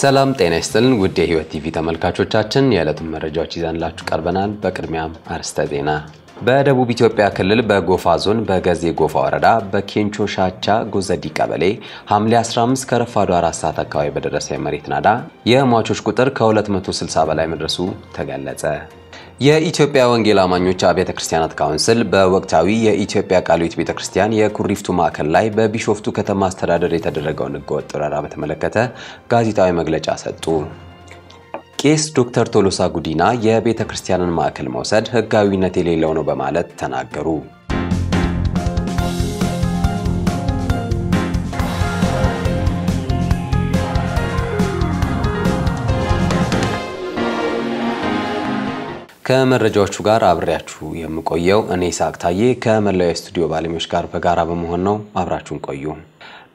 ሰላም ጤና ይስጥልን ውድ የህይወት ቲቪ ተመልካቾቻችን የዕለቱን መረጃዎች ይዘንላችሁ ቀርበናል። በቅድሚያም አርዕስተ ዜና። በደቡብ ኢትዮጵያ ክልል በጎፋ ዞን በገዜ ጎፋ ወረዳ በኬንቾ ሻቻ ጎዘዲ ቀበሌ ሐምሌ 15 ከረፋዱ 4 ሰዓት አካባቢ በደረሰ የመሬት ናዳ የሟቾች ቁጥር ከ260 በላይ መድረሱ ተገለጸ። የኢትዮጵያ ወንጌል አማኞች አብያተ ክርስቲያናት ካውንስል በወቅታዊ የኢትዮጵያ ቃልዮት ቤተ ክርስቲያን የኩሪፍቱ ማዕከል ላይ በቢሾፍቱ ከተማ አስተዳደር የተደረገውን ሕገወጥ ወረራ በተመለከተ ጋዜጣዊ መግለጫ ሰጡ። ቄስ ዶክተር ቶሎሳ ጉዲና የቤተ ክርስቲያንን ማዕከል መውሰድ ሕጋዊነት የሌለው ነው በማለት ተናገሩ። ከመረጃዎቹ ጋር አብሬያችሁ የምቆየው እኔ ይስሐቅ ታዬ ከመላው ስቱዲዮ ባለሙያዎች ጋር በጋራ በመሆን ነው። አብራችሁን ቆዩ።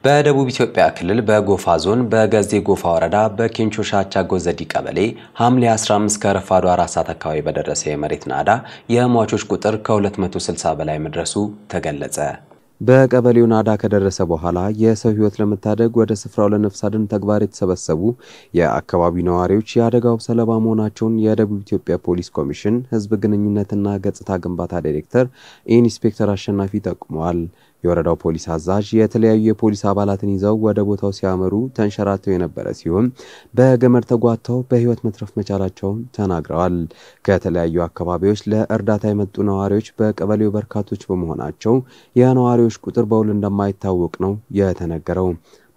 በደቡብ ኢትዮጵያ ክልል በጎፋ ዞን በገዜ ጎፋ ወረዳ በኬንቾ ሻቻ ጎዘዲ ቀበሌ ሐምሌ 15 ከረፋዱ 4 ሰዓት አካባቢ በደረሰ የመሬት ናዳ የሟቾች ቁጥር ከ260 በላይ መድረሱ ተገለጸ። በቀበሌው ናዳ ከደረሰ በኋላ የሰው ህይወት ለመታደግ ወደ ስፍራው ለነፍስ አድን ተግባር የተሰበሰቡ የአካባቢ ነዋሪዎች የአደጋው ሰለባ መሆናቸውን የደቡብ ኢትዮጵያ ፖሊስ ኮሚሽን ህዝብ ግንኙነትና ገጽታ ግንባታ ዳይሬክተር ኢንስፔክተር አሸናፊ ጠቁመዋል። የወረዳው ፖሊስ አዛዥ የተለያዩ የፖሊስ አባላትን ይዘው ወደ ቦታው ሲያመሩ ተንሸራተው የነበረ ሲሆን በገመድ ተጓተው በህይወት መትረፍ መቻላቸውን ተናግረዋል። ከተለያዩ አካባቢዎች ለእርዳታ የመጡ ነዋሪዎች በቀበሌው በርካቶች በመሆናቸው የነዋሪዎች ቁጥር በውል እንደማይታወቅ ነው የተነገረው።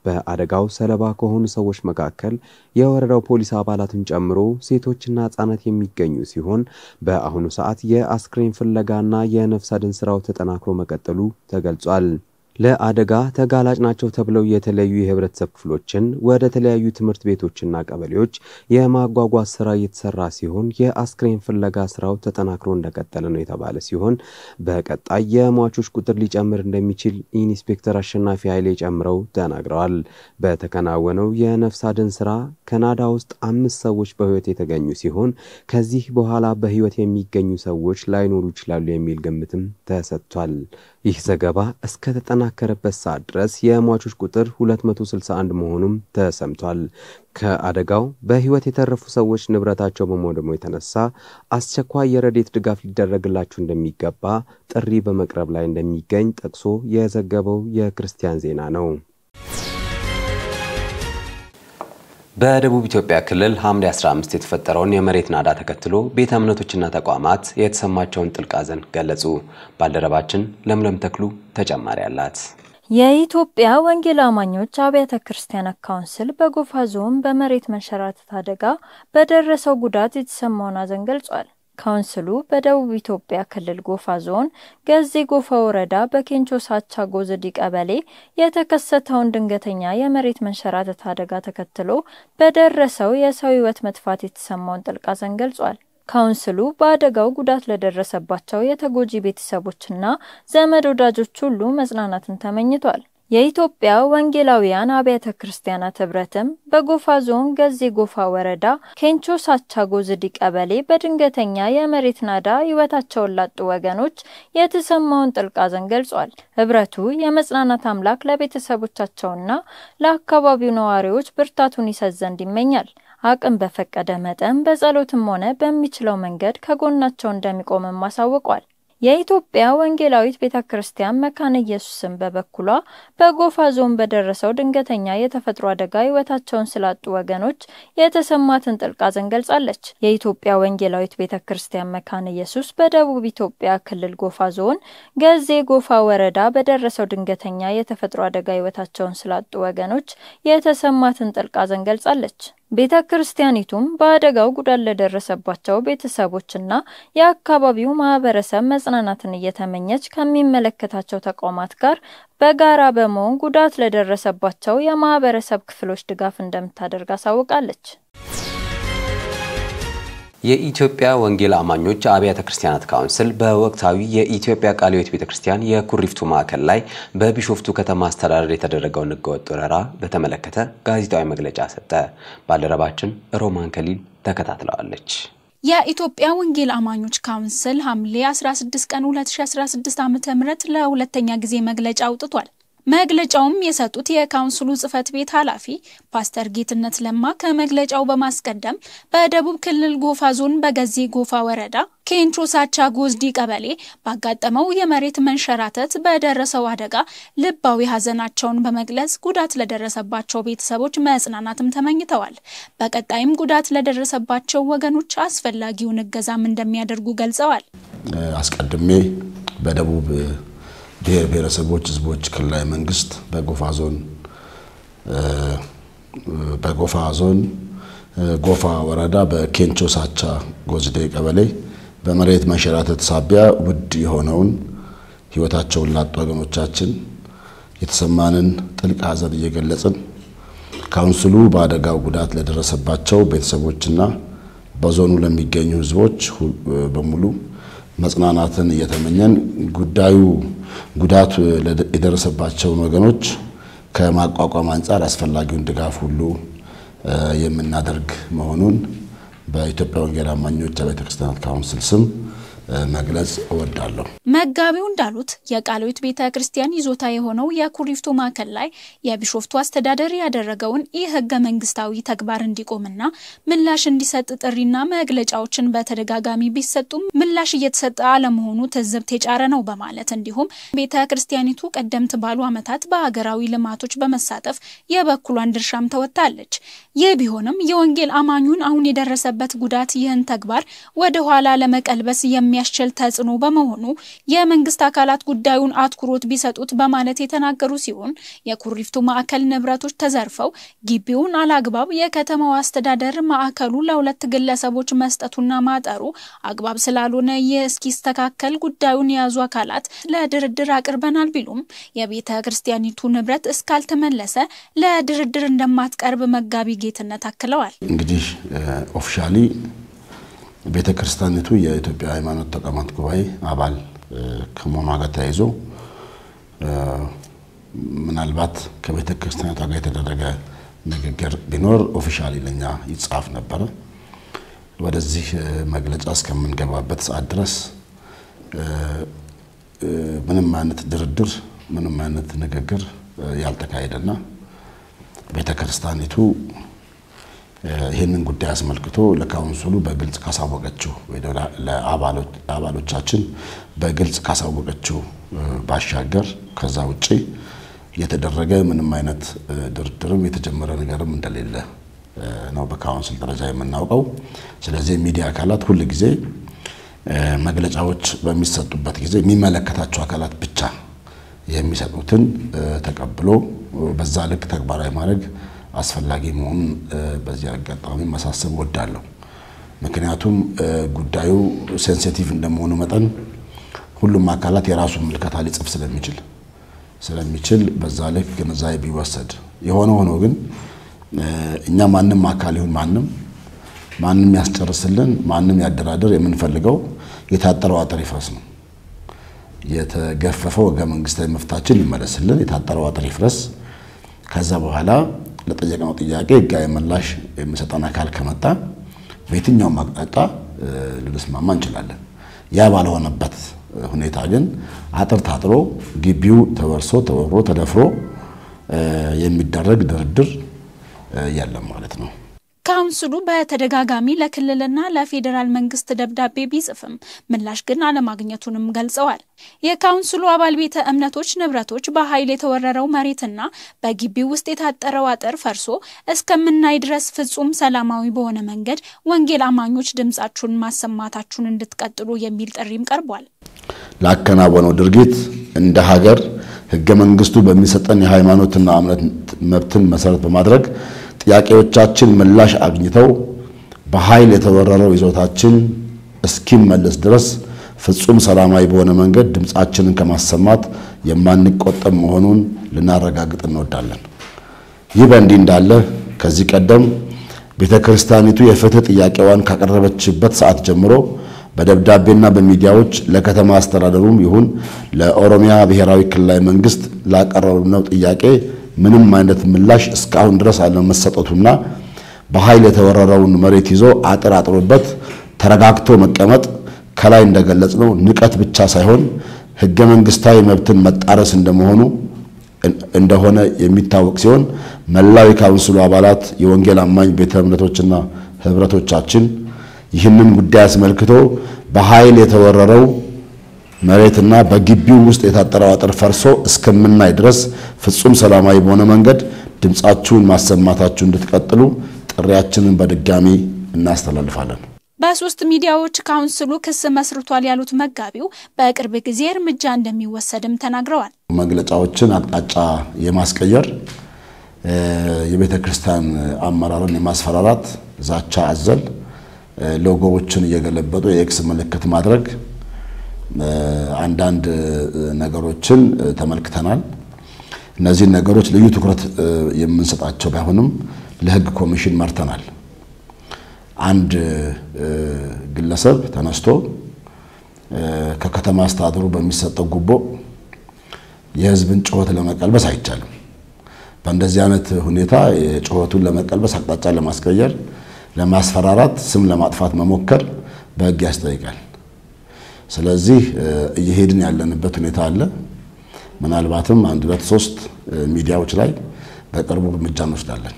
በአደጋው ሰለባ ከሆኑ ሰዎች መካከል የወረዳው ፖሊስ አባላትን ጨምሮ ሴቶችና ህጻናት የሚገኙ ሲሆን በአሁኑ ሰዓት የአስክሬን ፍለጋና የነፍስ አድን ስራው ተጠናክሮ መቀጠሉ ተገልጿል። ለአደጋ ተጋላጭ ናቸው ተብለው የተለዩ የህብረተሰብ ክፍሎችን ወደ ተለያዩ ትምህርት ቤቶችና ቀበሌዎች የማጓጓዝ ስራ እየተሰራ ሲሆን የአስክሬን ፍለጋ ስራው ተጠናክሮ እንደቀጠለ ነው የተባለ ሲሆን በቀጣይ የሟቾች ቁጥር ሊጨምር እንደሚችል ኢንስፔክተር አሸናፊ ኃይሌ ጨምረው ተናግረዋል። በተከናወነው የነፍስ አድን ስራ ካናዳ ውስጥ አምስት ሰዎች በህይወት የተገኙ ሲሆን ከዚህ በኋላ በህይወት የሚገኙ ሰዎች ላይኖሩ ይችላሉ የሚል ግምትም ተሰጥቷል። ይህ ዘገባ እስከተጠናከረበት ሰዓት ድረስ የሟቾች ቁጥር 261 መሆኑም ተሰምቷል። ከአደጋው በሕይወት የተረፉ ሰዎች ንብረታቸው በመውደሙ የተነሳ አስቸኳይ የረዴት ድጋፍ ሊደረግላቸው እንደሚገባ ጥሪ በመቅረብ ላይ እንደሚገኝ ጠቅሶ የዘገበው የክርስቲያን ዜና ነው። በደቡብ ኢትዮጵያ ክልል ሐምሌ 15 የተፈጠረውን የመሬት ናዳ ተከትሎ ቤተ እምነቶችና ተቋማት የተሰማቸውን ጥልቅ ሐዘን ገለጹ። ባልደረባችን ለምለም ተክሉ ተጨማሪ አላት። የኢትዮጵያ ወንጌል አማኞች አብያተ ክርስቲያናት ካውንስል በጎፋ ዞን በመሬት መንሸራተት አደጋ በደረሰው ጉዳት የተሰማውን ሐዘን ገልጿል። ካውንስሉ በደቡብ ኢትዮጵያ ክልል ጎፋ ዞን ገዜ ጎፋ ወረዳ በኬንቾ ሳቻ ጎዝዲ ቀበሌ የተከሰተውን ድንገተኛ የመሬት መንሸራተት አደጋ ተከትሎ በደረሰው የሰው ሕይወት መጥፋት የተሰማውን ጥልቅ ሐዘን ገልጿል። ካውንስሉ በአደጋው ጉዳት ለደረሰባቸው የተጎጂ ቤተሰቦችና ዘመድ ወዳጆች ሁሉ መጽናናትን ተመኝቷል። የኢትዮጵያ ወንጌላውያን አብያተ ክርስቲያናት ህብረትም በጎፋ ዞን ገዜ ጎፋ ወረዳ ኬንቾ ሳቻ ዝዲ ቀበሌ በድንገተኛ የመሬት ናዳ ህይወታቸውን ላጡ ወገኖች የተሰማውን ጥልቅ ሐዘን ገልጿል። ህብረቱ የመጽናናት አምላክ ለቤተሰቦቻቸውና ለአካባቢው ነዋሪዎች ብርታቱን ይሰጥ ዘንድ ይመኛል። አቅም በፈቀደ መጠን በጸሎትም ሆነ በሚችለው መንገድ ከጎናቸው እንደሚቆምም አሳውቋል። የኢትዮጵያ ወንጌላዊት ቤተ ክርስቲያን መካነ ኢየሱስን በበኩሏ በጎፋ ዞን በደረሰው ድንገተኛ የተፈጥሮ አደጋ ሕይወታቸውን ስላጡ ወገኖች የተሰማትን ጥልቅ ሐዘን ገልጻለች። የኢትዮጵያ ወንጌላዊት ቤተ ክርስቲያን መካነ ኢየሱስ በደቡብ ኢትዮጵያ ክልል ጎፋ ዞን ገዜ ጎፋ ወረዳ በደረሰው ድንገተኛ የተፈጥሮ አደጋ ሕይወታቸውን ስላጡ ወገኖች የተሰማትን ጥልቅ ሐዘን ገልጻለች። ቤተ ክርስቲያኒቱም በአደጋው ጉዳት ለደረሰባቸው ቤተሰቦችና የአካባቢው ማህበረሰብ መጽናናትን እየተመኘች ከሚመለከታቸው ተቋማት ጋር በጋራ በመሆን ጉዳት ለደረሰባቸው የማህበረሰብ ክፍሎች ድጋፍ እንደምታደርግ አሳውቃለች። የኢትዮጵያ ወንጌል አማኞች አብያተ ክርስቲያናት ካውንስል በወቅታዊ የኢትዮጵያ ቃለ ሕይወት ቤተ ክርስቲያን የኩሪፍቱ ማዕከል ላይ በቢሾፍቱ ከተማ አስተዳደር የተደረገውን ሕገወጥ ወረራ በተመለከተ ጋዜጣዊ መግለጫ ሰጠ። ባልደረባችን ሮማን ከሊል ተከታትለዋለች። የኢትዮጵያ ወንጌል አማኞች ካውንስል ሐምሌ 16 ቀን 2016 ዓ.ም ለሁለተኛ ጊዜ መግለጫ አውጥቷል። መግለጫውም የሰጡት የካውንስሉ ጽህፈት ቤት ኃላፊ ፓስተር ጌትነት ለማ ከመግለጫው በማስቀደም በደቡብ ክልል ጎፋ ዞን በገዜ ጎፋ ወረዳ ኬንቾ ሳቻ ጎዝዲ ቀበሌ ባጋጠመው የመሬት መንሸራተት በደረሰው አደጋ ልባዊ ሐዘናቸውን በመግለጽ ጉዳት ለደረሰባቸው ቤተሰቦች መጽናናትም ተመኝተዋል። በቀጣይም ጉዳት ለደረሰባቸው ወገኖች አስፈላጊውን እገዛም እንደሚያደርጉ ገልጸዋል። አስቀድሜ በደቡብ ብሔር ብሔረሰቦች ህዝቦች ክልላዊ መንግስት በጎፋ ዞን በጎፋ ዞን ጎፋ ወረዳ በኬንቾ ሳቻ ጎዝዴ ቀበሌ በመሬት መንሸራተት ሳቢያ ውድ የሆነውን ህይወታቸውን ላጡ ወገኖቻችን የተሰማንን ጥልቅ ሐዘን እየገለጽን ካውንስሉ በአደጋው ጉዳት ለደረሰባቸው ቤተሰቦችና በዞኑ ለሚገኙ ህዝቦች በሙሉ መጽናናትን እየተመኘን ጉዳዩ ጉዳቱ የደረሰባቸውን ወገኖች ከማቋቋም አንጻር አስፈላጊውን ድጋፍ ሁሉ የምናደርግ መሆኑን በኢትዮጵያ ወንጌል አማኞች ቤተክርስቲያናት ካውንስል ስም መግለጽ እወዳለሁ። መጋቢው እንዳሉት የቃሊት ቤተ ክርስቲያን ይዞታ የሆነው የኩሪፍቱ ማዕከል ላይ የቢሾፍቱ አስተዳደር ያደረገውን ይህ ህገ መንግስታዊ ተግባር እንዲቆምና ምላሽ እንዲሰጥ ጥሪና መግለጫዎችን በተደጋጋሚ ቢሰጡም ምላሽ እየተሰጠ አለመሆኑ ትዝብት የጫረ ነው በማለት እንዲሁም ቤተ ክርስቲያኒቱ ቀደምት ባሉ ዓመታት በሀገራዊ ልማቶች በመሳተፍ የበኩሏን ድርሻም ተወጥታለች። ይህ ቢሆንም የወንጌል አማኙን አሁን የደረሰበት ጉዳት ይህን ተግባር ወደ ኋላ ለመቀልበስ የሚያ የሚያስችል ተጽዕኖ በመሆኑ የመንግስት አካላት ጉዳዩን አትኩሮት ቢሰጡት በማለት የተናገሩ ሲሆን የኩሪፍቱ ማዕከል ንብረቶች ተዘርፈው ግቢውን አላግባብ የከተማው አስተዳደር ማዕከሉ ለሁለት ግለሰቦች መስጠቱና ማጠሩ አግባብ ስላልሆነ ይህ እስኪስተካከል ጉዳዩን የያዙ አካላት ለድርድር አቅርበናል ቢሉም የቤተ ክርስቲያኒቱ ንብረት እስካልተመለሰ ለድርድር እንደማትቀርብ መጋቢ ጌትነት አክለዋል። እንግዲህ ኦፊሻሊ ቤተ ክርስቲያኒቱ የኢትዮጵያ ሃይማኖት ተቋማት ጉባኤ አባል ከመሆኗ ጋር ተያይዞ ምናልባት ከቤተ ክርስቲያኒቷ ጋር የተደረገ ንግግር ቢኖር ኦፊሻሊ ለኛ ይጻፍ ነበረ። ወደዚህ መግለጫ እስከምንገባበት ሰዓት ድረስ ምንም አይነት ድርድር፣ ምንም አይነት ንግግር ያልተካሄደና ቤተ ክርስቲያኒቱ ይህንን ጉዳይ አስመልክቶ ለካውንስሉ በግልጽ ካሳወቀችው ወይ ለአባሎቻችን በግልጽ ካሳወቀችው ባሻገር ከዛ ውጭ የተደረገ ምንም አይነት ድርድርም የተጀመረ ነገርም እንደሌለ ነው በካውንስል ደረጃ የምናውቀው። ስለዚህ የሚዲያ አካላት ሁል ጊዜ መግለጫዎች በሚሰጡበት ጊዜ የሚመለከታቸው አካላት ብቻ የሚሰጡትን ተቀብሎ በዛ ልክ ተግባራዊ ማድረግ አስፈላጊ መሆኑን በዚህ አጋጣሚ ማሳሰብ እወዳለሁ። ምክንያቱም ጉዳዩ ሴንሲቲቭ እንደመሆኑ መጠን ሁሉም አካላት የራሱን ምልከታ ሊጽፍ ስለሚችል ስለሚችል በዛ ልክ ግንዛቤ ቢወሰድ። የሆነ ሆኖ ግን እኛ ማንም አካል ይሁን ማንም ማንም ያስጨርስልን ማንም ያደራደር የምንፈልገው የታጠረው አጥር ይፍረስ ነው። የተገፈፈው ህገ መንግስታዊ ይመለስልን፣ የታጠረው አጥር ይፍረስ። ከዛ በኋላ ለጠየቅነው ጥያቄ ህጋዊ ምላሽ የሚሰጠን አካል ከመጣ በየትኛውም አቅጣጫ ልንስማማ እንችላለን። ያ ባልሆነበት ሁኔታ ግን አጥር ታጥሮ ግቢው ተወርሶ ተወሮ ተደፍሮ የሚደረግ ድርድር የለም ማለት ነው። ካውንስሉ በተደጋጋሚ ለክልልና ለፌዴራል መንግስት ደብዳቤ ቢጽፍም ምላሽ ግን አለማግኘቱንም ገልጸዋል። የካውንስሉ አባል ቤተ እምነቶች ንብረቶች በኃይል የተወረረው መሬትና በግቢው ውስጥ የታጠረው አጥር ፈርሶ እስከምናይ ድረስ ፍጹም ሰላማዊ በሆነ መንገድ ወንጌል አማኞች ድምጻችሁን ማሰማታችሁን እንድትቀጥሉ የሚል ጥሪም ቀርቧል። ላከናወነው ድርጊት እንደ ሀገር ህገ መንግስቱ በሚሰጠን የሃይማኖትና እምነት መብትን መሰረት በማድረግ ጥያቄዎቻችን ምላሽ አግኝተው በኃይል የተወረረው ይዞታችን እስኪመለስ ድረስ ፍጹም ሰላማዊ በሆነ መንገድ ድምፃችንን ከማሰማት የማንቆጠብ መሆኑን ልናረጋግጥ እንወዳለን። ይህ በእንዲህ እንዳለ ከዚህ ቀደም ቤተ ክርስቲያኒቱ የፍትህ ጥያቄዋን ካቀረበችበት ሰዓት ጀምሮ በደብዳቤና በሚዲያዎች ለከተማ አስተዳደሩም ይሁን ለኦሮሚያ ብሔራዊ ክልላዊ መንግስት ላቀረብነው ጥያቄ ምንም አይነት ምላሽ እስካሁን ድረስ አለመሰጠቱና በኃይል የተወረረውን መሬት ይዞ አጥር አጥሮበት ተረጋግቶ መቀመጥ ከላይ እንደገለጽ ነው ንቀት ብቻ ሳይሆን ህገ መንግስታዊ መብትን መጣረስ እንደመሆኑ እንደሆነ የሚታወቅ ሲሆን መላው የካውንስሉ አባላት የወንጌል አማኝ ቤተ እምነቶችና ህብረቶቻችን ይህንን ጉዳይ አስመልክቶ በኃይል የተወረረው መሬትና በግቢው ውስጥ የታጠረው አጥር ፈርሶ እስከምናይ ድረስ ፍጹም ሰላማዊ በሆነ መንገድ ድምፃችሁን ማሰማታችሁ እንድትቀጥሉ ጥሪያችንን በድጋሚ እናስተላልፋለን። በሶስት ሚዲያዎች ካውንስሉ ክስ መስርቷል ያሉት መጋቢው በቅርብ ጊዜ እርምጃ እንደሚወሰድም ተናግረዋል። መግለጫዎችን አቅጣጫ የማስቀየር የቤተ ክርስቲያን አመራርን የማስፈራራት ዛቻ አዘል ሎጎዎችን እየገለበጡ የኤክስ ምልክት ማድረግ አንዳንድ ነገሮችን ተመልክተናል። እነዚህን ነገሮች ልዩ ትኩረት የምንሰጣቸው ባይሆንም ለህግ ኮሚሽን መርተናል። አንድ ግለሰብ ተነስቶ ከከተማ አስተዳደሩ በሚሰጠው ጉቦ የህዝብን ጩኸት ለመቀልበስ አይቻልም። በእንደዚህ አይነት ሁኔታ ጩኸቱን ለመቀልበስ፣ አቅጣጫ ለማስቀየር፣ ለማስፈራራት፣ ስም ለማጥፋት መሞከር በህግ ያስጠይቃል። ስለዚህ እየሄድን ያለንበት ሁኔታ አለ። ምናልባትም አንድ ሁለት ሶስት ሚዲያዎች ላይ በቅርቡ እርምጃ እንወስዳለን።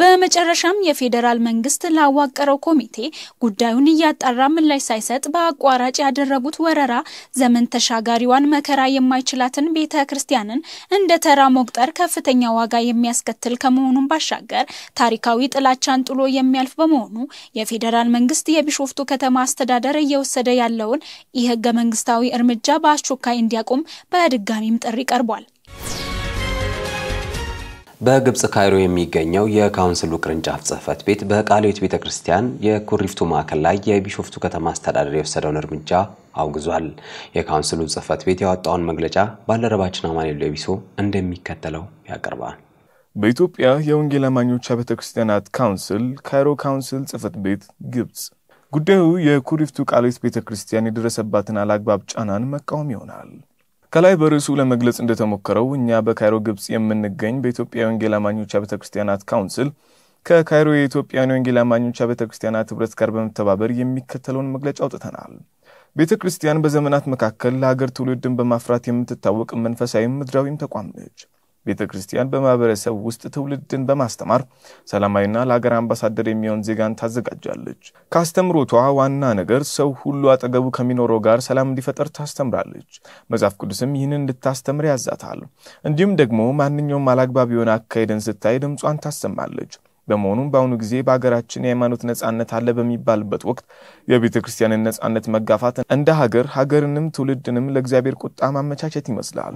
በመጨረሻም የፌዴራል መንግስት ላዋቀረው ኮሚቴ ጉዳዩን እያጣራ ምላሽ ሳይሰጥ በአቋራጭ ያደረጉት ወረራ ዘመን ተሻጋሪዋን መከራ የማይችላትን ቤተ ክርስቲያንን እንደ ተራ መቁጠር ከፍተኛ ዋጋ የሚያስከትል ከመሆኑን ባሻገር ታሪካዊ ጥላቻን ጥሎ የሚያልፍ በመሆኑ የፌዴራል መንግስት የቢሾፍቱ ከተማ አስተዳደር እየወሰደ ያለውን የህገ መንግስታዊ እርምጃ በአስቸኳይ እንዲያቆም በድጋሚም ጥሪ ቀርቧል። በግብጽ ካይሮ የሚገኘው የካውንስሉ ቅርንጫፍ ጽህፈት ቤት በቃሊዮት ቤተ ክርስቲያን የኩሪፍቱ ማዕከል ላይ የቢሾፍቱ ከተማ አስተዳደር የወሰደውን እርምጃ አውግዟል። የካውንስሉ ጽህፈት ቤት ያወጣውን መግለጫ ባልደረባችን አማኔል ለቢሶ እንደሚከተለው ያቀርባል። በኢትዮጵያ የወንጌል አማኞች አብያተ ክርስቲያናት ካውንስል ካይሮ ካውንስል ጽህፈት ቤት ግብጽ ጉዳዩ የኩሪፍቱ ቃሊዮት ቤተ ክርስቲያን የደረሰባትን አላግባብ ጫናን መቃወም ይሆናል። ከላይ በርዕሱ ለመግለጽ እንደተሞከረው እኛ በካይሮ ግብፅ የምንገኝ በኢትዮጵያ ወንጌል አማኞች ቤተ ክርስቲያናት ካውንስል ከካይሮ የኢትዮጵያን የወንጌል አማኞች ቤተ ክርስቲያናት ህብረት ጋር በመተባበር የሚከተለውን መግለጫ አውጥተናል። ቤተ ክርስቲያን በዘመናት መካከል ለሀገር ትውልድን በማፍራት የምትታወቅ መንፈሳዊም ምድራዊም ተቋም ነች። ቤተ ክርስቲያን በማህበረሰብ ውስጥ ትውልድን በማስተማር ሰላማዊና ለሀገር አምባሳደር የሚሆን ዜጋን ታዘጋጃለች። ከአስተምሮቷ ዋና ነገር ሰው ሁሉ አጠገቡ ከሚኖረው ጋር ሰላም እንዲፈጠር ታስተምራለች። መጽሐፍ ቅዱስም ይህንን እንድታስተምር ያዛታል። እንዲሁም ደግሞ ማንኛውም አላግባብ የሆነ አካሄድን ስታይ ድምጿን ታሰማለች። በመሆኑም በአሁኑ ጊዜ በሀገራችን የሃይማኖት ነጻነት አለ በሚባልበት ወቅት የቤተ ክርስቲያንን ነጻነት መጋፋት እንደ ሀገር ሀገርንም ትውልድንም ለእግዚአብሔር ቁጣ ማመቻቸት ይመስላል።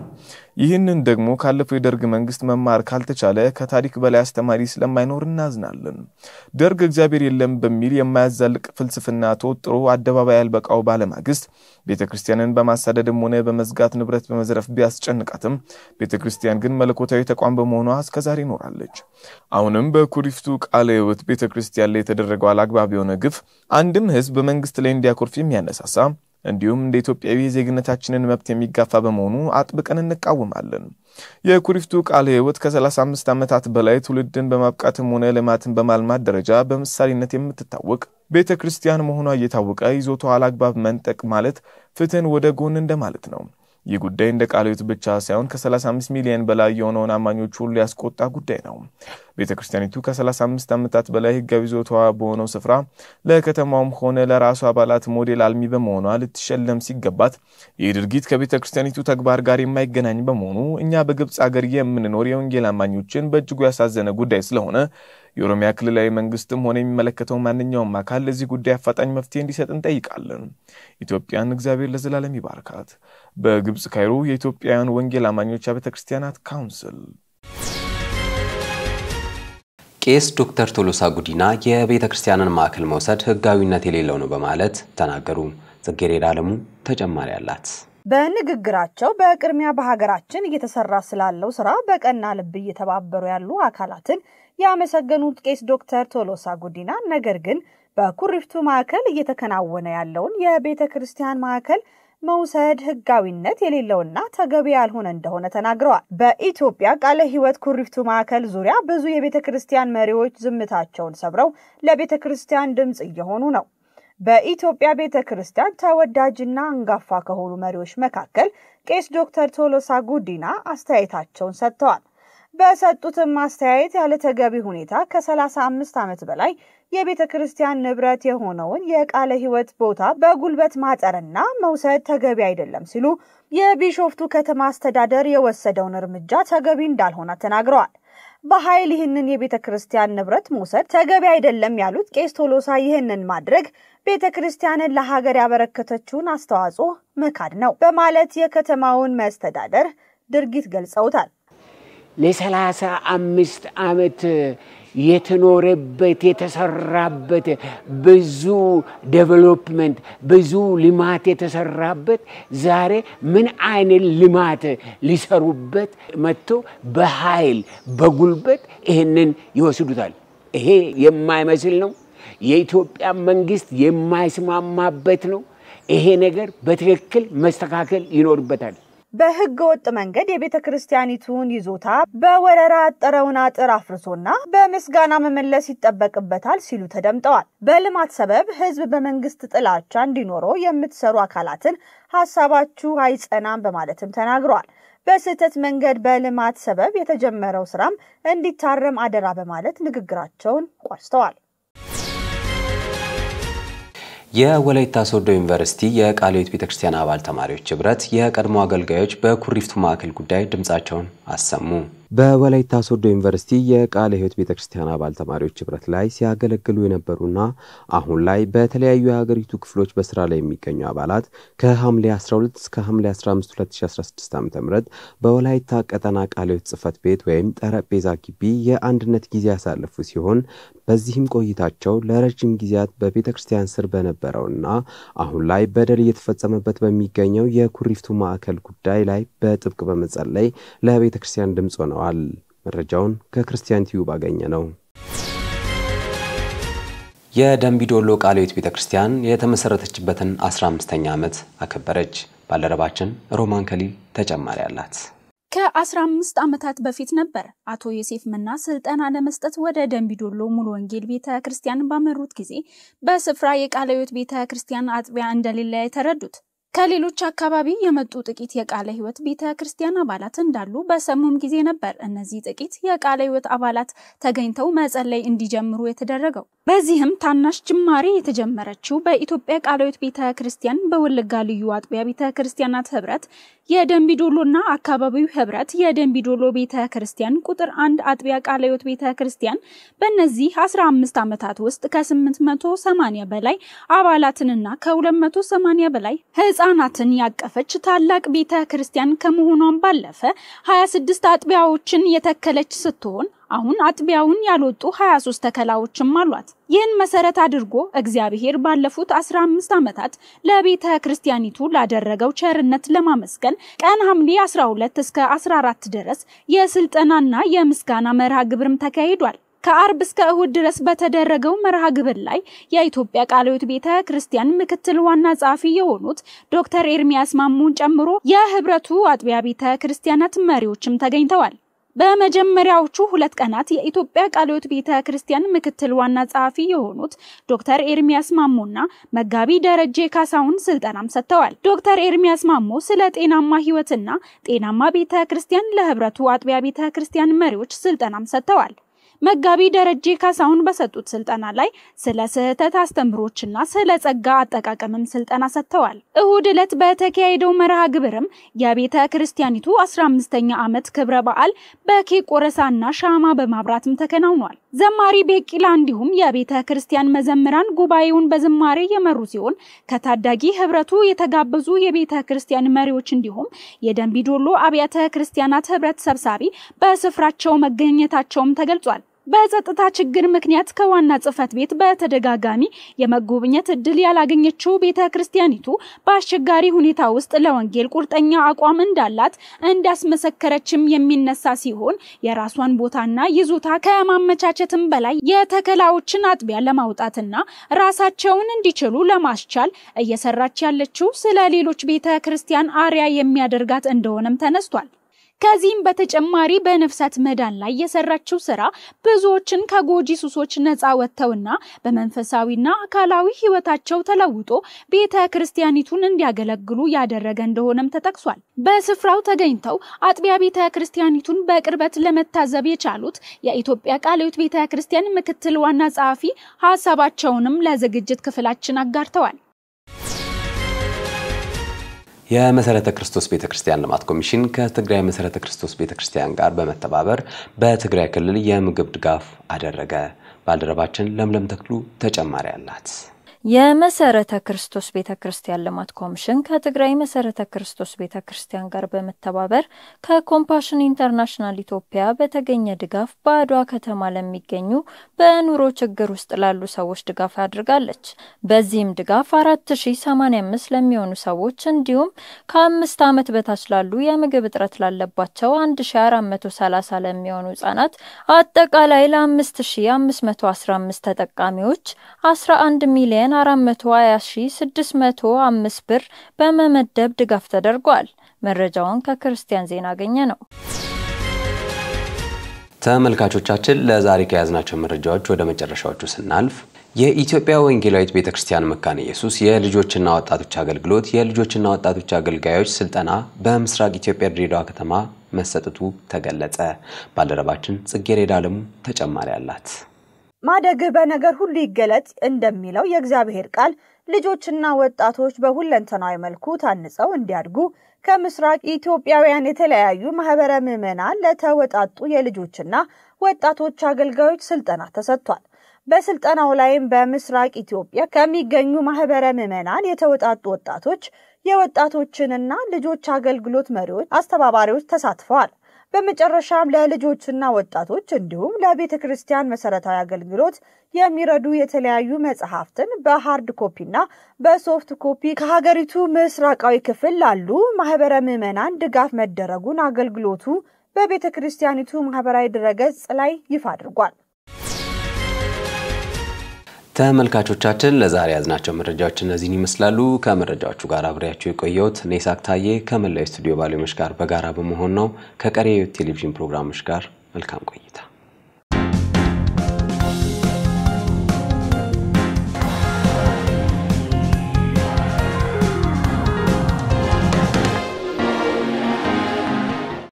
ይህንን ደግሞ ካለፈው የደርግ መንግስት መማር ካልተቻለ ከታሪክ በላይ አስተማሪ ስለማይኖር እናዝናለን። ደርግ እግዚአብሔር የለም በሚል የማያዛልቅ ፍልስፍና ተወጥሮ አደባባይ ያልበቃው ባለማግስት ቤተ ክርስቲያንን በማሳደድም ሆነ በመዝጋት ንብረት በመዝረፍ ቢያስጨንቃትም ቤተ ክርስቲያን ግን መለኮታዊ ተቋም በመሆኗ እስከዛሬ ኖራለች። አሁንም በኩሪፍቱ ቃለ ሕይወት ቤተ ክርስቲያን ላይ የተደረገው አላግባብ የሆነ ግፍ አንድም ህዝብ በመንግስት ላይ እንዲያኮርፍ የሚያነሳሳ እንዲሁም እንደ ኢትዮጵያዊ የዜግነታችንን መብት የሚጋፋ በመሆኑ አጥብቀን እንቃወማለን። የኩሪፍቱ ቃለ ሕይወት ከ35 ዓመታት በላይ ትውልድን በማብቃትም ሆነ ልማትን በማልማት ደረጃ በምሳሌነት የምትታወቅ ቤተ ክርስቲያን መሆኗ እየታወቀ ይዞታዋ አላግባብ መንጠቅ ማለት ፍትህን ወደ ጎን እንደማለት ነው። ይህ ጉዳይ እንደ ቃልዮት ብቻ ሳይሆን ከ35 ሚሊዮን በላይ የሆነውን አማኞች ሁሉ ያስቆጣ ጉዳይ ነው። ቤተ ክርስቲያኒቱ ከ35 ዓመታት በላይ ህጋዊ ይዞታዋ በሆነው ስፍራ ለከተማውም ሆነ ለራሱ አባላት ሞዴል አልሚ በመሆኗ ልትሸለም ሲገባት ይህ ድርጊት ከቤተ ክርስቲያኒቱ ተግባር ጋር የማይገናኝ በመሆኑ እኛ በግብፅ አገር የምንኖር የወንጌል አማኞችን በእጅጉ ያሳዘነ ጉዳይ ስለሆነ የኦሮሚያ ክልላዊ መንግስትም ሆነ የሚመለከተው ማንኛውም አካል ለዚህ ጉዳይ አፋጣኝ መፍትሄ እንዲሰጥ እንጠይቃለን። ኢትዮጵያን እግዚአብሔር ለዘላለም ይባርካት። በግብፅ ካይሮ የኢትዮጵያውያን ወንጌል አማኞች ቤተ ክርስቲያናት ካውንስል ቄስ ዶክተር ቶሎሳ ጉዲና የቤተ ክርስቲያንን ማዕከል መውሰድ ህጋዊነት የሌለው ነው በማለት ተናገሩ። ጽጌሬዳ አለሙ ተጨማሪ አላት። በንግግራቸው በቅድሚያ በሀገራችን እየተሰራ ስላለው ስራ በቀና ልብ እየተባበሩ ያሉ አካላትን ያመሰገኑት ቄስ ዶክተር ቶሎሳ ጉዲና ነገር ግን በኩሪፍቱ ማዕከል እየተከናወነ ያለውን የቤተ ክርስቲያን ማዕከል መውሰድ ህጋዊነት የሌለውና ተገቢ ያልሆነ እንደሆነ ተናግረዋል። በኢትዮጵያ ቃለ ሕይወት ኩሪፍቱ ማዕከል ዙሪያ ብዙ የቤተ ክርስቲያን መሪዎች ዝምታቸውን ሰብረው ለቤተ ክርስቲያን ድምፅ እየሆኑ ነው። በኢትዮጵያ ቤተ ክርስቲያን ተወዳጅና አንጋፋ ከሆኑ መሪዎች መካከል ቄስ ዶክተር ቶሎሳ ጉዲና አስተያየታቸውን ሰጥተዋል። በሰጡትም አስተያየት ያለ ተገቢ ሁኔታ ከ35 ዓመት በላይ የቤተ ክርስቲያን ንብረት የሆነውን የቃለ ሕይወት ቦታ በጉልበት ማጠርና መውሰድ ተገቢ አይደለም ሲሉ የቢሾፍቱ ከተማ አስተዳደር የወሰደውን እርምጃ ተገቢ እንዳልሆነ ተናግረዋል። በኃይል ይህንን የቤተ ክርስቲያን ንብረት መውሰድ ተገቢ አይደለም ያሉት ቄስ ቶሎሳ ይህንን ማድረግ ቤተ ክርስቲያንን ለሀገር ያበረከተችውን አስተዋጽኦ መካድ ነው በማለት የከተማውን መስተዳደር ድርጊት ገልጸውታል። ለሰላሳ አምስት ዓመት የተኖረበት የተሰራበት ብዙ ዴቨሎፕመንት ብዙ ልማት የተሰራበት ዛሬ ምን አይነት ልማት ሊሰሩበት መጥቶ በኃይል በጉልበት ይህንን ይወስዱታል። ይሄ የማይመስል ነው። የኢትዮጵያ መንግስት የማይስማማበት ነው። ይሄ ነገር በትክክል መስተካከል ይኖርበታል። በህገ ወጥ መንገድ የቤተ ክርስቲያኒቱን ይዞታ በወረራ ያጠረውን አጥር አፍርሶና በምስጋና መመለስ ይጠበቅበታል ሲሉ ተደምጠዋል። በልማት ሰበብ ህዝብ በመንግስት ጥላቻ እንዲኖረው የምትሰሩ አካላትን ሀሳባችሁ አይጸናም በማለትም ተናግረዋል። በስህተት መንገድ በልማት ሰበብ የተጀመረው ስራም እንዲታረም አደራ በማለት ንግግራቸውን ቋጭተዋል። የወላይታ ሶዶ ዩኒቨርሲቲ የቃሊዮት ቤተክርስቲያን አባል ተማሪዎች ህብረት የቀድሞ አገልጋዮች በኩሪፍቱ ማዕከል ጉዳይ ድምፃቸውን አሰሙ። በወላይታ ሶዶ ዩኒቨርሲቲ የቃለ ሕይወት ቤተ ክርስቲያን አባል ተማሪዎች ህብረት ላይ ሲያገለግሉ የነበሩና አሁን ላይ በተለያዩ የሀገሪቱ ክፍሎች በስራ ላይ የሚገኙ አባላት ከሐምሌ 12 እስከ ሐምሌ 15 2016 ዓ ም በወላይታ ቀጠና ቃለ ሕይወት ጽህፈት ቤት ወይም ጠረጴዛ ግቢ የአንድነት ጊዜ ያሳለፉ ሲሆን በዚህም ቆይታቸው ለረጅም ጊዜያት በቤተ ክርስቲያን ስር በነበረውና አሁን ላይ በደል እየተፈጸመበት በሚገኘው የኩሪፍቱ ማዕከል ጉዳይ ላይ በጥብቅ በመጸለይ ለቤተ ክርስቲያን ድምፅ ሆነዋል። ሆነዋል። መረጃውን ከክርስቲያን ቲዩብ አገኘ ነው። የደንቢዶሎ ቃለ ሕይወት ቤተ ክርስቲያን የተመሠረተችበትን 15ኛ ዓመት አከበረች። ባልደረባችን ሮማን ከሊ ተጨማሪ አላት። ከ15 ዓመታት በፊት ነበር አቶ ዮሴፍ መና ስልጠና ለመስጠት ወደ ደንቢዶሎ ሙሉ ወንጌል ቤተ ክርስቲያን ባመሩት ጊዜ በስፍራ የቃለ ሕይወት ቤተ ክርስቲያን አጥቢያ እንደሌለ የተረዱት። ከሌሎች አካባቢ የመጡ ጥቂት የቃለ ሕይወት ቤተ ክርስቲያን አባላት እንዳሉ በሰሙም ጊዜ ነበር እነዚህ ጥቂት የቃለ ሕይወት አባላት ተገኝተው መጸለይ እንዲጀምሩ የተደረገው። በዚህም ታናሽ ጅማሬ የተጀመረችው በኢትዮጵያ ቃለ ሕይወት ቤተ ክርስቲያን በወለጋ ልዩ አጥቢያ ቤተ ክርስቲያናት ህብረት፣ የደንቢዶሎና አካባቢው ህብረት፣ የደንቢዶሎ ቤተ ክርስቲያን ቁጥር አንድ አጥቢያ ቃለ ሕይወት ቤተ ክርስቲያን በእነዚህ 15 ዓመታት ውስጥ ከ880 በላይ አባላትንና ከ280 በላይ ህጻናትን ያቀፈች ታላቅ ቤተ ክርስቲያን ከመሆኗን ባለፈ 26 አጥቢያዎችን የተከለች ስትሆን አሁን አጥቢያውን ያልወጡ 23 ተከላዎችም አሏት። ይህን መሰረት አድርጎ እግዚአብሔር ባለፉት 15 ዓመታት ለቤተ ክርስቲያኒቱ ላደረገው ቸርነት ለማመስገን ቀን ሐምሌ 12 እስከ 14 ድረስ የስልጠናና የምስጋና መርሃ ግብርም ተካሂዷል። ከአርብ እስከ እሁድ ድረስ በተደረገው መርሃ ግብር ላይ የኢትዮጵያ ቃለ ሕይወት ቤተ ክርስቲያን ምክትል ዋና ጸሐፊ የሆኑት ዶክተር ኤርሚያስ ማሙን ጨምሮ የህብረቱ አጥቢያ ቤተ ክርስቲያናት መሪዎችም ተገኝተዋል። በመጀመሪያዎቹ ሁለት ቀናት የኢትዮጵያ ቃለ ሕይወት ቤተ ክርስቲያን ምክትል ዋና ጸሐፊ የሆኑት ዶክተር ኤርሚያስ ማሞና መጋቢ ደረጀ ካሳውን ስልጠናም ሰጥተዋል። ዶክተር ኤርሚያስ ማሞ ስለ ጤናማ ህይወትና ጤናማ ቤተ ክርስቲያን ለህብረቱ አጥቢያ ቤተ ክርስቲያን መሪዎች ስልጠናም ሰጥተዋል። መጋቢ ደረጀ ካሳሁን በሰጡት ስልጠና ላይ ስለ ስህተት አስተምሮችና ስለ ጸጋ አጠቃቀምም ስልጠና ሰጥተዋል። እሁድ ዕለት በተካሄደው መርሃ ግብርም የቤተ ክርስቲያኒቱ 15ኛ ዓመት ክብረ በዓል በኬክ ቆረሳና ሻማ በማብራትም ተከናውኗል። ዘማሪ ቤቂላ እንዲሁም የቤተ ክርስቲያን መዘምራን ጉባኤውን በዝማሬ የመሩ ሲሆን ከታዳጊ ህብረቱ የተጋበዙ የቤተ ክርስቲያን መሪዎች እንዲሁም የደንቢዶሎ አብያተ ክርስቲያናት ህብረት ሰብሳቢ በስፍራቸው መገኘታቸውም ተገልጿል። በጸጥታ ችግር ምክንያት ከዋና ጽፈት ቤት በተደጋጋሚ የመጎብኘት እድል ያላገኘችው ቤተ ክርስቲያኒቱ በአስቸጋሪ ሁኔታ ውስጥ ለወንጌል ቁርጠኛ አቋም እንዳላት እንዳስመሰከረችም የሚነሳ ሲሆን የራሷን ቦታና ይዞታ ከማመቻቸትም በላይ የተከላዎችን አጥቢያ ለማውጣትና ራሳቸውን እንዲችሉ ለማስቻል እየሰራች ያለችው ስለ ሌሎች ቤተ ክርስቲያን አሪያ የሚያደርጋት እንደሆነም ተነስቷል። ከዚህም በተጨማሪ በነፍሳት መዳን ላይ የሰራችው ስራ ብዙዎችን ከጎጂ ሱሶች ነፃ ወጥተውና በመንፈሳዊና አካላዊ ህይወታቸው ተለውጦ ቤተ ክርስቲያኒቱን እንዲያገለግሉ ያደረገ እንደሆነም ተጠቅሷል። በስፍራው ተገኝተው አጥቢያ ቤተ ክርስቲያኒቱን በቅርበት ለመታዘብ የቻሉት የኢትዮጵያ ቃልዮት ቤተ ክርስቲያን ምክትል ዋና ጸሐፊ ሀሳባቸውንም ለዝግጅት ክፍላችን አጋርተዋል። የመሰረተ ክርስቶስ ቤተክርስቲያን ልማት ኮሚሽን ከትግራይ መሰረተ ክርስቶስ ቤተክርስቲያን ጋር በመተባበር በትግራይ ክልል የምግብ ድጋፍ አደረገ። ባልደረባችን ለምለም ተክሉ ተጨማሪ አላት። የመሰረተ ክርስቶስ ቤተ ክርስቲያን ልማት ኮሚሽን ከትግራይ መሰረተ ክርስቶስ ቤተ ክርስቲያን ጋር በመተባበር ከኮምፓሽን ኢንተርናሽናል ኢትዮጵያ በተገኘ ድጋፍ በአድዋ ከተማ ለሚገኙ በኑሮ ችግር ውስጥ ላሉ ሰዎች ድጋፍ አድርጋለች። በዚህም ድጋፍ 4085 ለሚሆኑ ሰዎች እንዲሁም ከአምስት ዓመት በታች ላሉ የምግብ እጥረት ላለባቸው 1430 ለሚሆኑ ህጻናት አጠቃላይ ለ5515 ተጠቃሚዎች 11 ሚሊዮን ሚሊዮን 420 ብር በመመደብ ድጋፍ ተደርጓል። መረጃውን ከክርስቲያን ዜና አገኘ ነው። ተመልካቾቻችን ለዛሬ ከያዝናቸው መረጃዎች ወደ መጨረሻዎቹ ስናልፍ የኢትዮጵያ ወንጌላዊት ቤተ ክርስቲያን መካነ ኢየሱስ የልጆችና ወጣቶች አገልግሎት የልጆችና ወጣቶች አገልጋዮች ስልጠና በምስራቅ ኢትዮጵያ ድሬዳዋ ከተማ መሰጠቱ ተገለጸ። ባልደረባችን ጽጌሬዳ አለሙ ተጨማሪ አላት። ማደግህ በነገር ሁሉ ይገለጥ እንደሚለው የእግዚአብሔር ቃል ልጆችና ወጣቶች በሁለንተናዊ መልኩ ታንጸው እንዲያድጉ ከምስራቅ ኢትዮጵያውያን የተለያዩ ማህበረ ምዕመናን ለተወጣጡ የልጆችና ወጣቶች አገልጋዮች ስልጠና ተሰጥቷል። በስልጠናው ላይም በምስራቅ ኢትዮጵያ ከሚገኙ ማህበረ ምዕመናን የተወጣጡ ወጣቶች፣ የወጣቶችንና ልጆች አገልግሎት መሪዎች፣ አስተባባሪዎች ተሳትፈዋል። በመጨረሻም ለልጆችና ወጣቶች እንዲሁም ለቤተ ክርስቲያን መሰረታዊ አገልግሎት የሚረዱ የተለያዩ መጽሐፍትን በሃርድ ኮፒና በሶፍት ኮፒ ከሀገሪቱ ምስራቃዊ ክፍል ላሉ ማህበረ ምዕመናን ድጋፍ መደረጉን አገልግሎቱ በቤተ ክርስቲያኒቱ ማህበራዊ ድረገጽ ላይ ይፋ አድርጓል። ተመልካቾቻችን ለዛሬ ያዝናቸው መረጃዎች እነዚህን ይመስላሉ። ከመረጃዎቹ ጋር አብሬያችሁ የቆየሁት እኔ ይስሐቅ ታዬ ከመላው ስቱዲዮ ባለሙያዎች ጋር በጋራ በመሆን ነው። ከቀሪ ቴሌቪዥን ፕሮግራሞች ጋር መልካም ቆይታ